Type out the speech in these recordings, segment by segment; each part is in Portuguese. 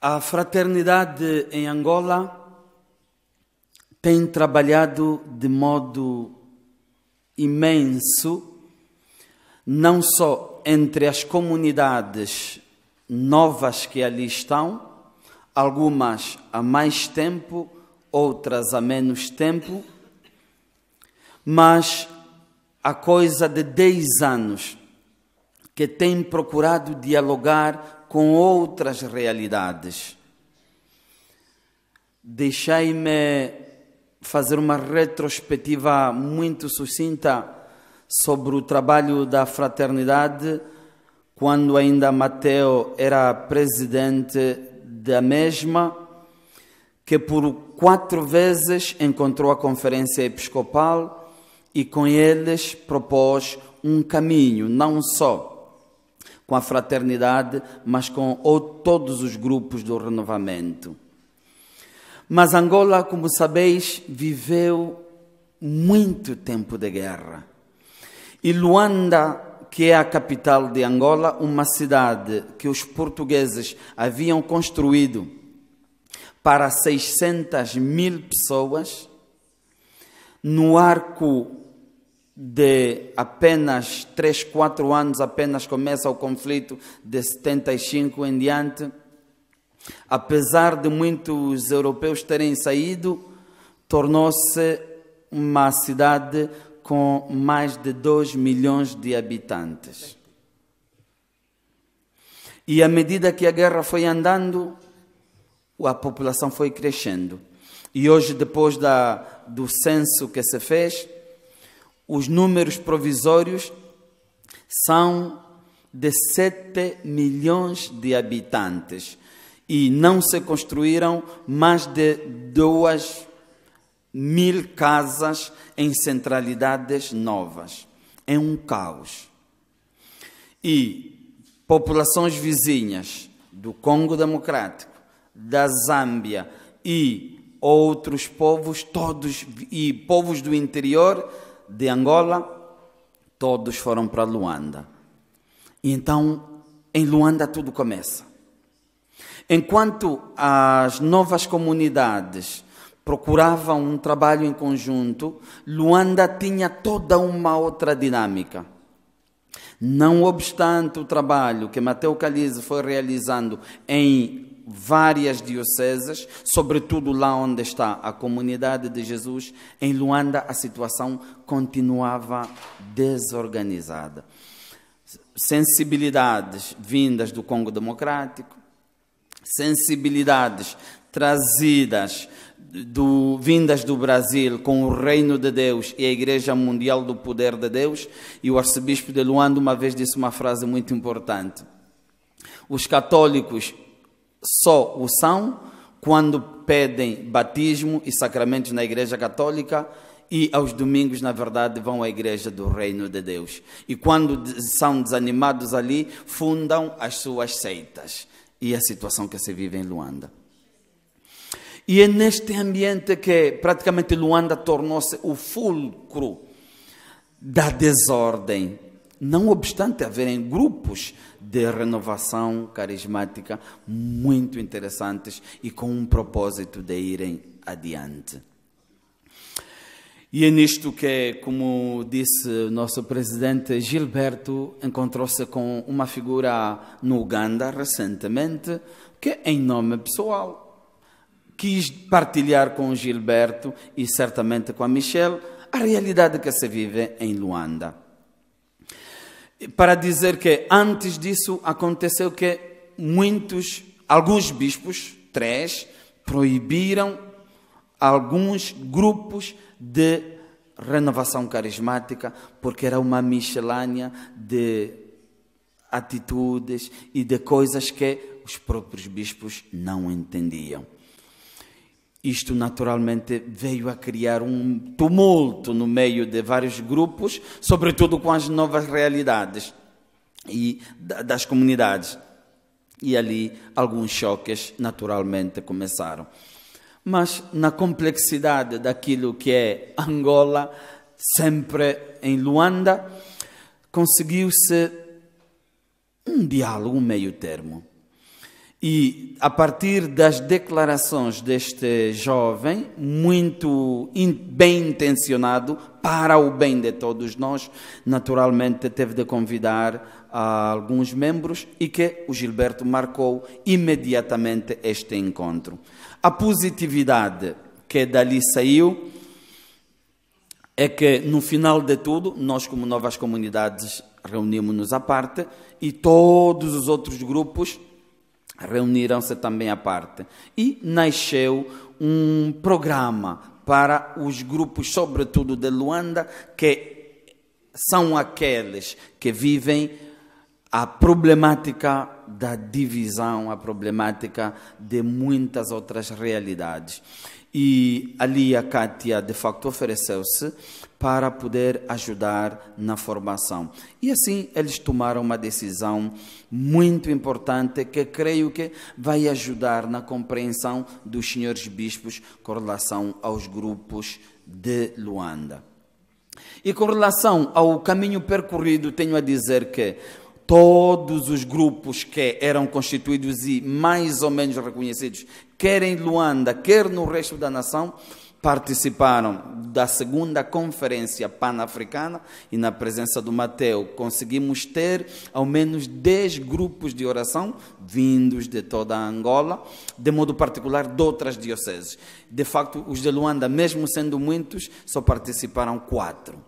A fraternidade em Angola tem trabalhado de modo imenso, não só entre as comunidades novas que ali estão, algumas há mais tempo, outras há menos tempo, mas há coisa de 10 anos que tem procurado dialogar com outras realidades. Deixai-me fazer uma retrospectiva muito sucinta sobre o trabalho da fraternidade quando ainda Mateo era presidente da mesma, que por quatro vezes encontrou a conferência episcopal e com eles propôs um caminho, não só com a fraternidade, mas com ou todos os grupos do renovamento. Mas Angola, como sabeis, viveu muito tempo de guerra. E Luanda, que é a capital de Angola, uma cidade que os portugueses haviam construído para 600 mil pessoas, no arco de apenas 3, 4 anos, apenas começa o conflito de 75 em diante. Apesar de muitos europeus terem saído, tornou-se uma cidade com mais de 2 milhões de habitantes. E à medida que a guerra foi andando, a população foi crescendo. E hoje, depois da, do censo que se fez, os números provisórios são de 7 milhões de habitantes e não se construíram mais de 2 mil casas em centralidades novas. É um caos. E populações vizinhas do Congo Democrático, da Zâmbia e outros povos, todos e povos do interior, de Angola, todos foram para Luanda. E Então, em Luanda tudo começa. Enquanto as novas comunidades procuravam um trabalho em conjunto, Luanda tinha toda uma outra dinâmica. Não obstante o trabalho que Mateu Calize foi realizando em várias dioceses, sobretudo lá onde está a comunidade de Jesus, em Luanda a situação continuava desorganizada. Sensibilidades vindas do Congo Democrático, sensibilidades trazidas do, vindas do Brasil com o Reino de Deus e a Igreja Mundial do Poder de Deus, e o arcebispo de Luanda uma vez disse uma frase muito importante. Os católicos só o são quando pedem batismo e sacramentos na Igreja Católica e aos domingos, na verdade, vão à igreja do reino de Deus. E quando são desanimados ali, fundam as suas seitas. E a situação que se vive em Luanda. E é neste ambiente que praticamente Luanda tornou-se o fulcro da desordem não obstante haverem grupos de renovação carismática muito interessantes e com um propósito de irem adiante. E é nisto que, como disse nosso presidente Gilberto, encontrou-se com uma figura no Uganda recentemente que, em nome pessoal, quis partilhar com Gilberto e certamente com a Michelle a realidade que se vive em Luanda para dizer que antes disso aconteceu que muitos, alguns bispos, três, proibiram alguns grupos de renovação carismática, porque era uma miscelânea de atitudes e de coisas que os próprios bispos não entendiam. Isto naturalmente veio a criar um tumulto no meio de vários grupos, sobretudo com as novas realidades e das comunidades. E ali alguns choques naturalmente começaram. Mas na complexidade daquilo que é Angola, sempre em Luanda, conseguiu-se um diálogo, um meio termo. E a partir das declarações deste jovem, muito in, bem intencionado, para o bem de todos nós, naturalmente teve de convidar alguns membros e que o Gilberto marcou imediatamente este encontro. A positividade que dali saiu é que no final de tudo, nós como novas comunidades reunimos-nos à parte e todos os outros grupos reuniram-se também à parte e nasceu um programa para os grupos, sobretudo de Luanda, que são aqueles que vivem a problemática da divisão, a problemática de muitas outras realidades. E ali a Kátia, de facto, ofereceu-se para poder ajudar na formação. E assim eles tomaram uma decisão muito importante que creio que vai ajudar na compreensão dos senhores bispos com relação aos grupos de Luanda. E com relação ao caminho percorrido, tenho a dizer que todos os grupos que eram constituídos e mais ou menos reconhecidos quer em Luanda, quer no resto da nação, participaram da segunda conferência pan-africana e na presença do Mateu conseguimos ter ao menos 10 grupos de oração vindos de toda a Angola, de modo particular de outras dioceses. De facto, os de Luanda, mesmo sendo muitos, só participaram quatro.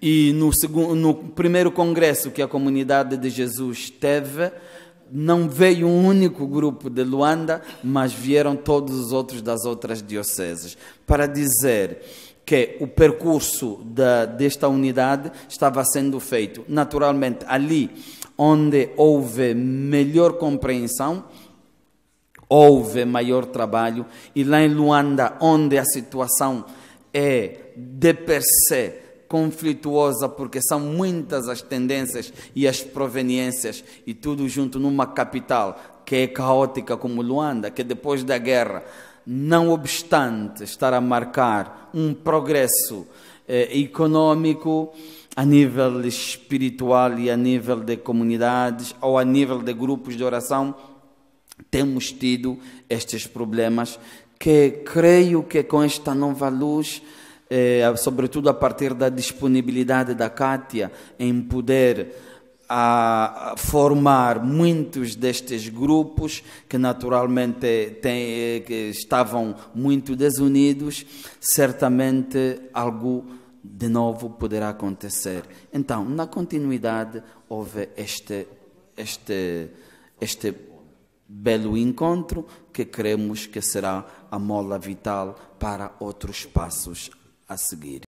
E no, segundo, no primeiro congresso que a comunidade de Jesus teve, não veio um único grupo de Luanda, mas vieram todos os outros das outras dioceses, para dizer que o percurso da, desta unidade estava sendo feito. Naturalmente, ali onde houve melhor compreensão, houve maior trabalho, e lá em Luanda, onde a situação é de per se conflituosa, porque são muitas as tendências e as proveniências, e tudo junto numa capital que é caótica como Luanda, que depois da guerra, não obstante estar a marcar um progresso eh, econômico, a nível espiritual e a nível de comunidades ou a nível de grupos de oração, temos tido estes problemas que creio que com esta nova luz eh, sobretudo a partir da disponibilidade da Cátia em poder a formar muitos destes grupos que naturalmente tem, é, que estavam muito desunidos, certamente algo de novo poderá acontecer. Então, na continuidade, houve este, este, este belo encontro que cremos que será a mola vital para outros passos a seguir.